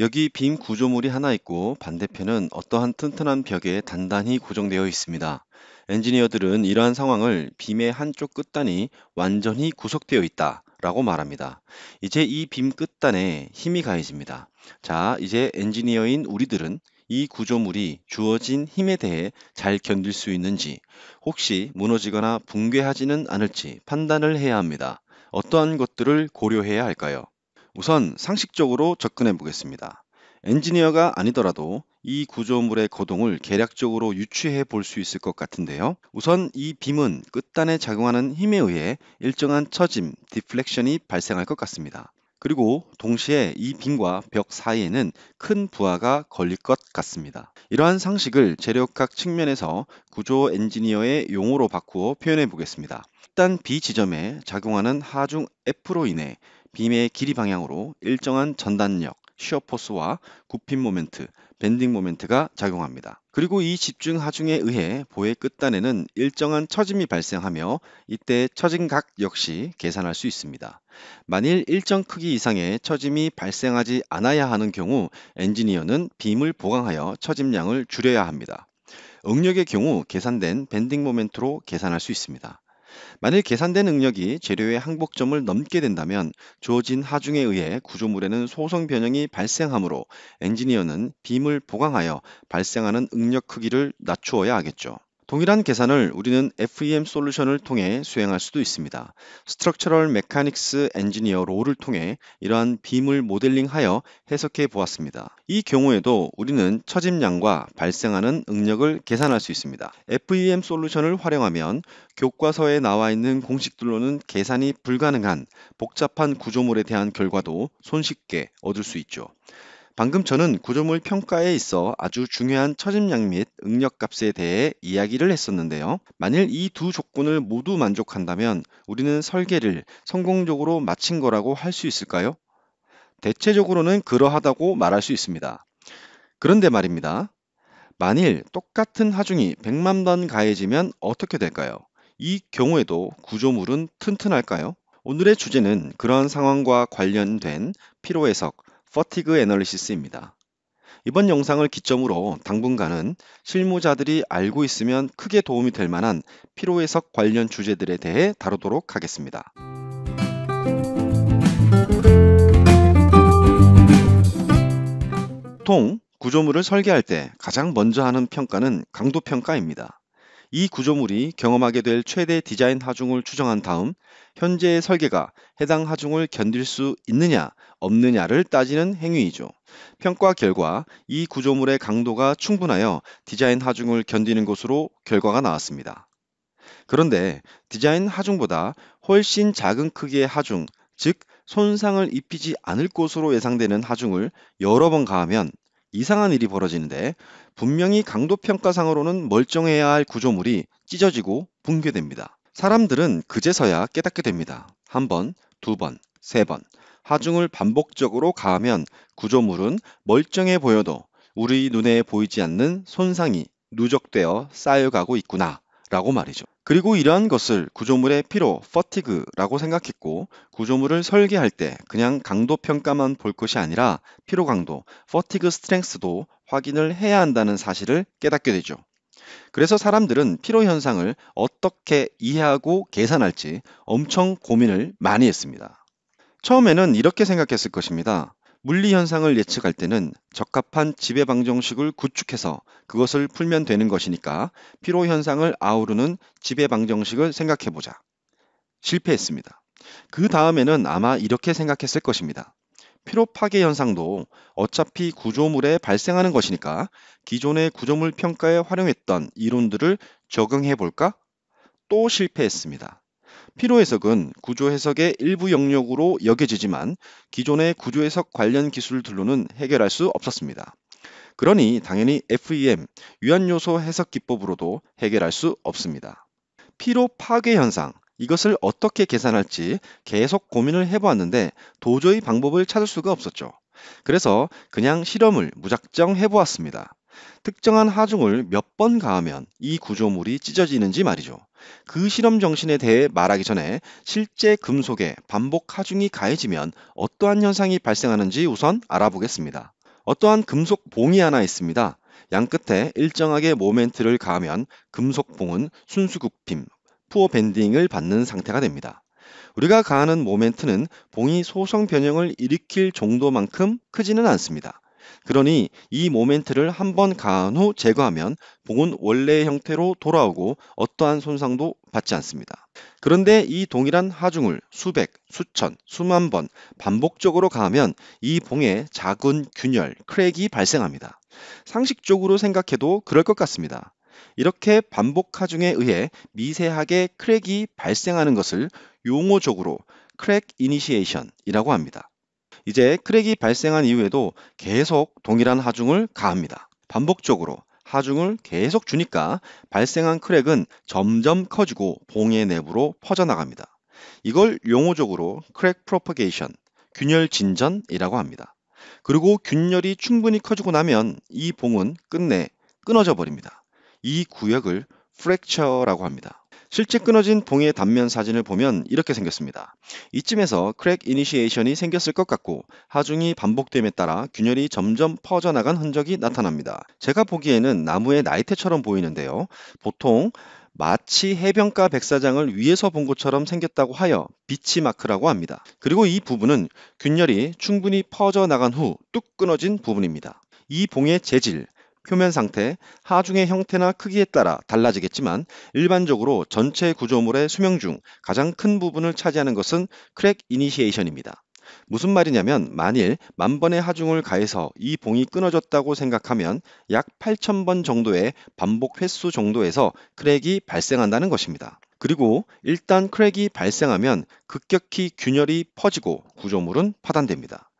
여기 빔 구조물이 하나 있고 반대편은 어떠한 튼튼한 벽에 단단히 고정되어 있습니다. 엔지니어들은 이러한 상황을 빔의 한쪽 끝단이 완전히 구속되어 있다 라고 말합니다. 이제 이 빔 끝단에 힘이 가해집니다. 자, 이제 엔지니어인 우리들은 이 구조물이 주어진 힘에 대해 잘 견딜 수 있는지 혹시 무너지거나 붕괴하지는 않을지 판단을 해야 합니다. 어떠한 것들을 고려해야 할까요? 우선 상식적으로 접근해 보겠습니다. 엔지니어가 아니더라도 이 구조물의 거동을 계략적으로 유추해 볼 수 있을 것 같은데요. 우선 이 빔은 끝단에 작용하는 힘에 의해 일정한 처짐, 디플렉션이 발생할 것 같습니다. 그리고 동시에 이 빔과 벽 사이에는 큰 부하가 걸릴 것 같습니다. 이러한 상식을 재력학 측면에서 구조 엔지니어의 용어로 바꾸어 표현해 보겠습니다. 일단 B 지점에 작용하는 하중 F로 인해 빔의 길이 방향으로 일정한 전단력, 쉬어 포스와 굽힌 모멘트, 밴딩 모멘트가 작용합니다. 그리고 이 집중 하중에 의해 보의 끝단에는 일정한 처짐이 발생하며 이때 처진각 역시 계산할 수 있습니다. 만일 일정 크기 이상의 처짐이 발생하지 않아야 하는 경우 엔지니어는 빔을 보강하여 처짐량을 줄여야 합니다. 응력의 경우 계산된 밴딩 모멘트로 계산할 수 있습니다. 만일 계산된 응력이 재료의 항복점을 넘게 된다면 주어진 하중에 의해 구조물에는 소성 변형이 발생하므로 엔지니어는 빔을 보강하여 발생하는 응력 크기를 낮추어야 하겠죠. 동일한 계산을 우리는 FEM 솔루션을 통해 수행할 수도 있습니다. 스트럭처럴 메카닉스 엔지니어 롤를 통해 이러한 빔을 모델링하여 해석해 보았습니다. 이 경우에도 우리는 처짐량과 발생하는 응력을 계산할 수 있습니다. FEM 솔루션을 활용하면 교과서에 나와 있는 공식들로는 계산이 불가능한 복잡한 구조물에 대한 결과도 손쉽게 얻을 수 있죠. 방금 저는 구조물 평가에 있어 아주 중요한 처짐량 및 응력값에 대해 이야기를 했었는데요. 만일 이 두 조건을 모두 만족한다면 우리는 설계를 성공적으로 마친 거라고 할 수 있을까요? 대체적으로는 그러하다고 말할 수 있습니다. 그런데 말입니다. 만일 똑같은 하중이 100만 번 가해지면 어떻게 될까요? 이 경우에도 구조물은 튼튼할까요? 오늘의 주제는 그러한 상황과 관련된 피로 해석, 퍼티그 애널리시스입니다. 이번 영상을 기점으로 당분간은 실무자들이 알고 있으면 크게 도움이 될 만한 피로 해석 관련 주제들에 대해 다루도록 하겠습니다. 통 구조물을 설계할 때 가장 먼저 하는 평가는 강도 평가입니다. 이 구조물이 경험하게 될 최대 디자인 하중을 추정한 다음 현재의 설계가 해당 하중을 견딜 수 있느냐 없느냐를 따지는 행위이죠. 평가 결과 이 구조물의 강도가 충분하여 디자인 하중을 견디는 것으로 결과가 나왔습니다. 그런데 디자인 하중보다 훨씬 작은 크기의 하중, 즉 손상을 입히지 않을 것으로 예상되는 하중을 여러 번 가하면 이상한 일이 벌어지는데 분명히 강도 평가상으로는 멀쩡해야 할 구조물이 찢어지고 붕괴됩니다. 사람들은 그제서야 깨닫게 됩니다. 한 번, 두 번, 세 번. 하중을 반복적으로 가하면 구조물은 멀쩡해 보여도 우리 눈에 보이지 않는 손상이 누적되어 쌓여가고 있구나. 라고 말이죠. 그리고 이러한 것을 구조물의 피로, 퍼티그라고 생각했고 구조물을 설계할 때 그냥 강도 평가만 볼 것이 아니라 피로 강도, 퍼티그 스트렝스도 확인을 해야 한다는 사실을 깨닫게 되죠. 그래서 사람들은 피로 현상을 어떻게 이해하고 계산할지 엄청 고민을 많이 했습니다. 처음에는 이렇게 생각했을 것입니다. 물리 현상을 예측할 때는 적합한 지배 방정식을 구축해서 그것을 풀면 되는 것이니까 피로 현상을 아우르는 지배 방정식을 생각해 보자. 실패했습니다. 그 다음에는 아마 이렇게 생각했을 것입니다. 피로 파괴 현상도 어차피 구조물에 발생하는 것이니까 기존의 구조물 평가에 활용했던 이론들을 적용해 볼까? 또 실패했습니다. 피로 해석은 구조 해석의 일부 영역으로 여겨지지만 기존의 구조 해석 관련 기술들로는 해결할 수 없었습니다. 그러니 당연히 FEM, 유한요소 해석 기법으로도 해결할 수 없습니다. 피로 파괴 현상, 이것을 어떻게 계산할지 계속 고민을 해보았는데 도저히 방법을 찾을 수가 없었죠. 그래서 그냥 실험을 무작정 해보았습니다. 특정한 하중을 몇 번 가하면 이 구조물이 찢어지는지 말이죠. 그 실험 정신에 대해 말하기 전에 실제 금속에 반복 하중이 가해지면 어떠한 현상이 발생하는지 우선 알아보겠습니다. 어떠한 금속 봉이 하나 있습니다. 양 끝에 일정하게 모멘트를 가하면 금속 봉은 순수 굽힘, 푸어 밴딩을 받는 상태가 됩니다. 우리가 가하는 모멘트는 봉이 소성 변형을 일으킬 정도만큼 크지는 않습니다. 그러니 이 모멘트를 한번 가한 후 제거하면 봉은 원래의 형태로 돌아오고 어떠한 손상도 받지 않습니다. 그런데 이 동일한 하중을 수백, 수천, 수만 번 반복적으로 가하면 이 봉에 작은 균열, 크랙이 발생합니다. 상식적으로 생각해도 그럴 것 같습니다. 이렇게 반복 하중에 의해 미세하게 크랙이 발생하는 것을 용어적으로 크랙 이니시에이션이라고 합니다. 이제 크랙이 발생한 이후에도 계속 동일한 하중을 가합니다. 반복적으로 하중을 계속 주니까 발생한 크랙은 점점 커지고 봉의 내부로 퍼져나갑니다. 이걸 용어적으로 크랙 프로퍼게이션, 균열 진전이라고 합니다. 그리고 균열이 충분히 커지고 나면 이 봉은 끝내 끊어져 버립니다. 이 구역을 프랙처라고 합니다. 실제 끊어진 봉의 단면 사진을 보면 이렇게 생겼습니다. 이쯤에서 크랙 이니시에이션이 생겼을 것 같고 하중이 반복됨에 따라 균열이 점점 퍼져나간 흔적이 나타납니다. 제가 보기에는 나무의 나이테처럼 보이는데요. 보통 마치 해변가 백사장을 위에서 본 것처럼 생겼다고 하여 비치마크라고 합니다. 그리고 이 부분은 균열이 충분히 퍼져나간 후 뚝 끊어진 부분입니다. 이 봉의 재질, 표면 상태, 하중의 형태나 크기에 따라 달라지겠지만 일반적으로 전체 구조물의 수명 중 가장 큰 부분을 차지하는 것은 크랙 이니시에이션입니다. 무슨 말이냐면 만일 만 번의 하중을 가해서 이 봉이 끊어졌다고 생각하면 약 8천 번 정도의 반복 횟수 정도에서 크랙이 발생한다는 것입니다. 그리고 일단 크랙이 발생하면 급격히 균열이 퍼지고 구조물은 파단됩니다.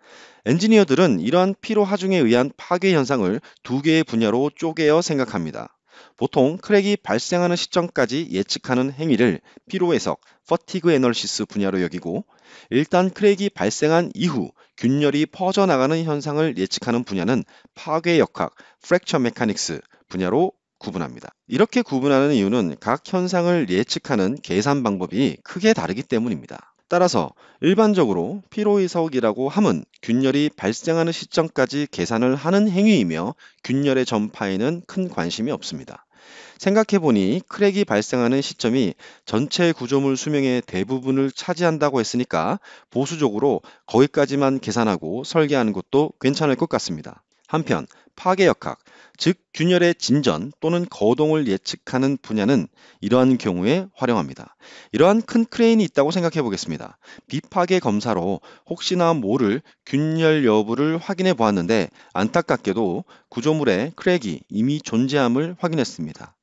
엔지니어들은 이러한 피로 하중에 의한 파괴 현상을 두 개의 분야로 쪼개어 생각합니다. 보통 크랙이 발생하는 시점까지 예측하는 행위를 피로 해석, 퍼티그 애널시스 분야로 여기고 일단 크랙이 발생한 이후 균열이 퍼져나가는 현상을 예측하는 분야는 파괴 역학, 프랙처 메카닉스 분야로 구분합니다. 이렇게 구분하는 이유는 각 현상을 예측하는 계산 방법이 크게 다르기 때문입니다. 따라서 일반적으로 피로이석이라고 함은 균열이 발생하는 시점까지 계산을 하는 행위이며 균열의 전파에는 큰 관심이 없습니다. 생각해보니 크랙이 발생하는 시점이 전체 구조물 수명의 대부분을 차지한다고 했으니까 보수적으로 거기까지만 계산하고 설계하는 것도 괜찮을 것 같습니다. 한편 파괴역학, 즉 균열의 진전 또는 거동을 예측하는 분야는 이러한 경우에 활용합니다. 이러한 큰 크레인이 있다고 생각해 보겠습니다. 비파괴 검사로 혹시나 모를 균열 여부를 확인해 보았는데 안타깝게도 구조물에 크랙이 이미 존재함을 확인했습니다.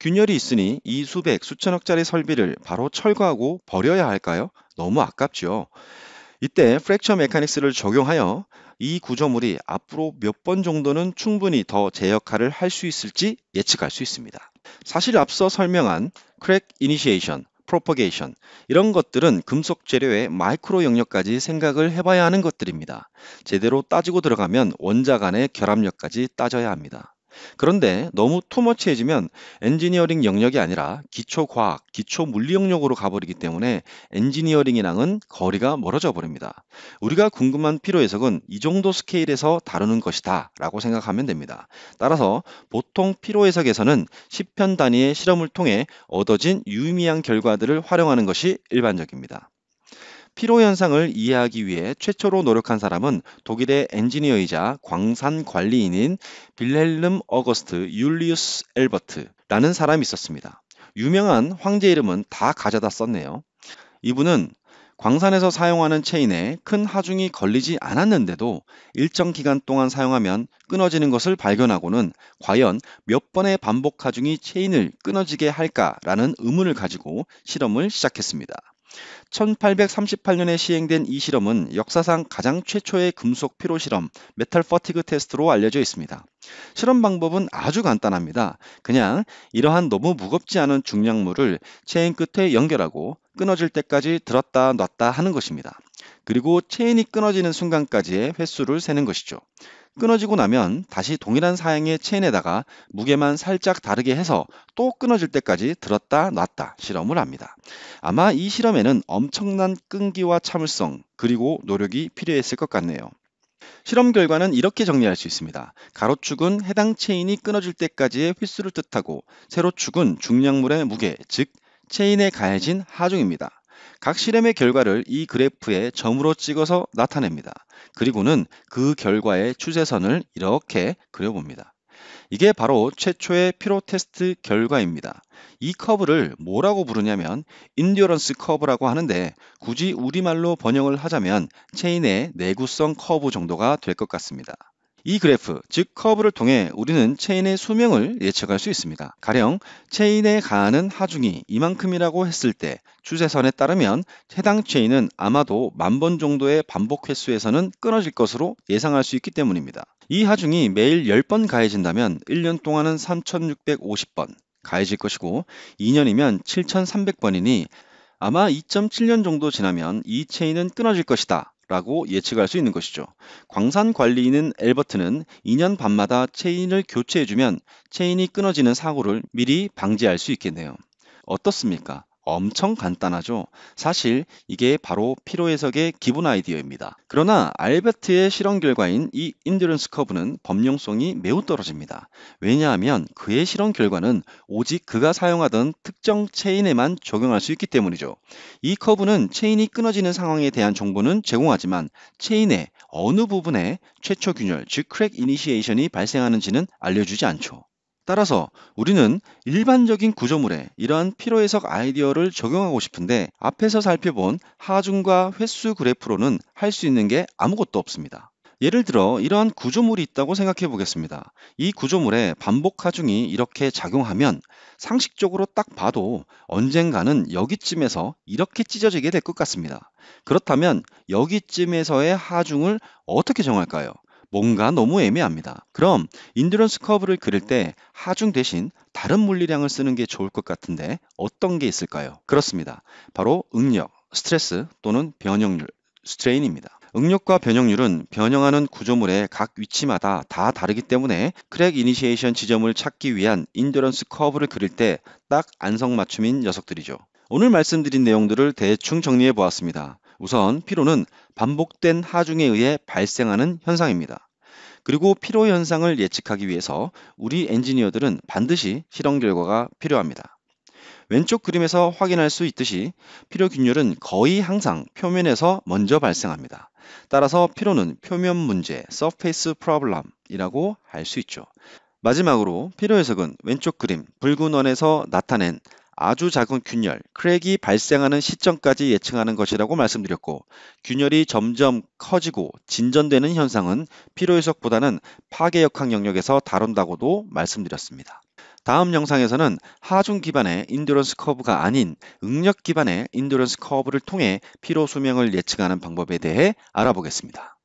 균열이 있으니 이 수백, 수천억짜리 설비를 바로 철거하고 버려야 할까요? 너무 아깝죠 이때 프랙처 메카닉스를 적용하여 이 구조물이 앞으로 몇 번 정도는 충분히 더 제 역할을 할 수 있을지 예측할 수 있습니다. 사실 앞서 설명한 크랙 이니시에이션, 프로퍼게이션 이런 것들은 금속 재료의 마이크로 영역까지 생각을 해봐야 하는 것들입니다. 제대로 따지고 들어가면 원자 간의 결합력까지 따져야 합니다. 그런데 너무 투머치해지면 엔지니어링 영역이 아니라 기초과학, 기초물리 영역으로 가버리기 때문에 엔지니어링이랑은 거리가 멀어져 버립니다. 우리가 궁금한 필요 해석은 이 정도 스케일에서 다루는 것이다 라고 생각하면 됩니다. 따라서 보통 필요 해석에서는 10편 단위의 실험을 통해 얻어진 유의미한 결과들을 활용하는 것이 일반적입니다. 피로 현상을 이해하기 위해 최초로 노력한 사람은 독일의 엔지니어이자 광산 관리인인 빌헬름 어거스트 율리우스 엘버트라는 사람이 있었습니다. 유명한 황제 이름은 다 가져다 썼네요. 이분은 광산에서 사용하는 체인에 큰 하중이 걸리지 않았는데도 일정 기간 동안 사용하면 끊어지는 것을 발견하고는 과연 몇 번의 반복 하중이 체인을 끊어지게 할까라는 의문을 가지고 실험을 시작했습니다. 1838년에 시행된 이 실험은 역사상 가장 최초의 금속 피로 실험, 메탈 퍼티그 테스트로 알려져 있습니다. 실험 방법은 아주 간단합니다. 그냥 이러한 너무 무겁지 않은 중량물을 체인 끝에 연결하고 끊어질 때까지 들었다 놨다 하는 것입니다. 그리고 체인이 끊어지는 순간까지의 횟수를 세는 것이죠. 끊어지고 나면 다시 동일한 사양의 체인에다가 무게만 살짝 다르게 해서 또 끊어질 때까지 들었다 놨다 실험을 합니다. 아마 이 실험에는 엄청난 끈기와 참을성 그리고 노력이 필요했을 것 같네요. 실험 결과는 이렇게 정리할 수 있습니다. 가로축은 해당 체인이 끊어질 때까지의 횟수를 뜻하고 세로축은 중량물의 무게, 즉 체인에 가해진 하중입니다. 각 실험의 결과를 이 그래프에 점으로 찍어서 나타냅니다. 그리고는 그 결과의 추세선을 이렇게 그려봅니다. 이게 바로 최초의 피로 테스트 결과입니다. 이 커브를 뭐라고 부르냐면 인듀어런스 커브라고 하는데 굳이 우리말로 번역을 하자면 체인의 내구성 커브 정도가 될 것 같습니다. 이 그래프, 즉 커브를 통해 우리는 체인의 수명을 예측할 수 있습니다. 가령 체인에 가하는 하중이 이만큼이라고 했을 때 추세선에 따르면 해당 체인은 아마도 만 번 정도의 반복 횟수에서는 끊어질 것으로 예상할 수 있기 때문입니다. 이 하중이 매일 10번 가해진다면 1년 동안은 3650번 가해질 것이고 2년이면 7300번이니 아마 2.7년 정도 지나면 이 체인은 끊어질 것이다 라고 예측할 수 있는 것이죠. 광산 관리인은 엘버트는 2년 반마다 체인을 교체해주면 체인이 끊어지는 사고를 미리 방지할 수 있겠네요. 어떻습니까? 엄청 간단하죠. 사실 이게 바로 피로 해석의 기본 아이디어입니다. 그러나 알베트의 실험 결과인 이 인듀런스 커브는 범용성이 매우 떨어집니다. 왜냐하면 그의 실험 결과는 오직 그가 사용하던 특정 체인에만 적용할 수 있기 때문이죠. 이 커브는 체인이 끊어지는 상황에 대한 정보는 제공하지만 체인의 어느 부분에 최초 균열, 즉 크랙 이니시에이션이 발생하는지는 알려주지 않죠. 따라서 우리는 일반적인 구조물에 이러한 피로 해석 아이디어를 적용하고 싶은데 앞에서 살펴본 하중과 횟수 그래프로는 할 수 있는 게 아무것도 없습니다. 예를 들어 이러한 구조물이 있다고 생각해 보겠습니다. 이 구조물에 반복 하중이 이렇게 작용하면 상식적으로 딱 봐도 언젠가는 여기쯤에서 이렇게 찢어지게 될 것 같습니다. 그렇다면 여기쯤에서의 하중을 어떻게 정할까요? 뭔가 너무 애매합니다. 그럼 인듀런스 커브를 그릴 때 하중 대신 다른 물리량을 쓰는 게 좋을 것 같은데 어떤 게 있을까요? 그렇습니다. 바로 응력, 스트레스 또는 변형률, 스트레인입니다. 응력과 변형률은 변형하는 구조물의 각 위치마다 다 다르기 때문에 크랙 이니시에이션 지점을 찾기 위한 인듀런스 커브를 그릴 때 딱 안성맞춤인 녀석들이죠. 오늘 말씀드린 내용들을 대충 정리해 보았습니다. 우선 피로는 반복된 하중에 의해 발생하는 현상입니다. 그리고 피로 현상을 예측하기 위해서 우리 엔지니어들은 반드시 실험 결과가 필요합니다. 왼쪽 그림에서 확인할 수 있듯이 피로 균열은 거의 항상 표면에서 먼저 발생합니다. 따라서 피로는 표면 문제, surface problem이라고 할 수 있죠. 마지막으로 피로 해석은 왼쪽 그림 붉은 원에서 나타낸 아주 작은 균열, 크랙이 발생하는 시점까지 예측하는 것이라고 말씀드렸고 균열이 점점 커지고 진전되는 현상은 피로 해석보다는 파괴 역학 영역에서 다룬다고도 말씀드렸습니다. 다음 영상에서는 하중 기반의 인듀런스 커브가 아닌 응력 기반의 인듀런스 커브를 통해 피로 수명을 예측하는 방법에 대해 알아보겠습니다.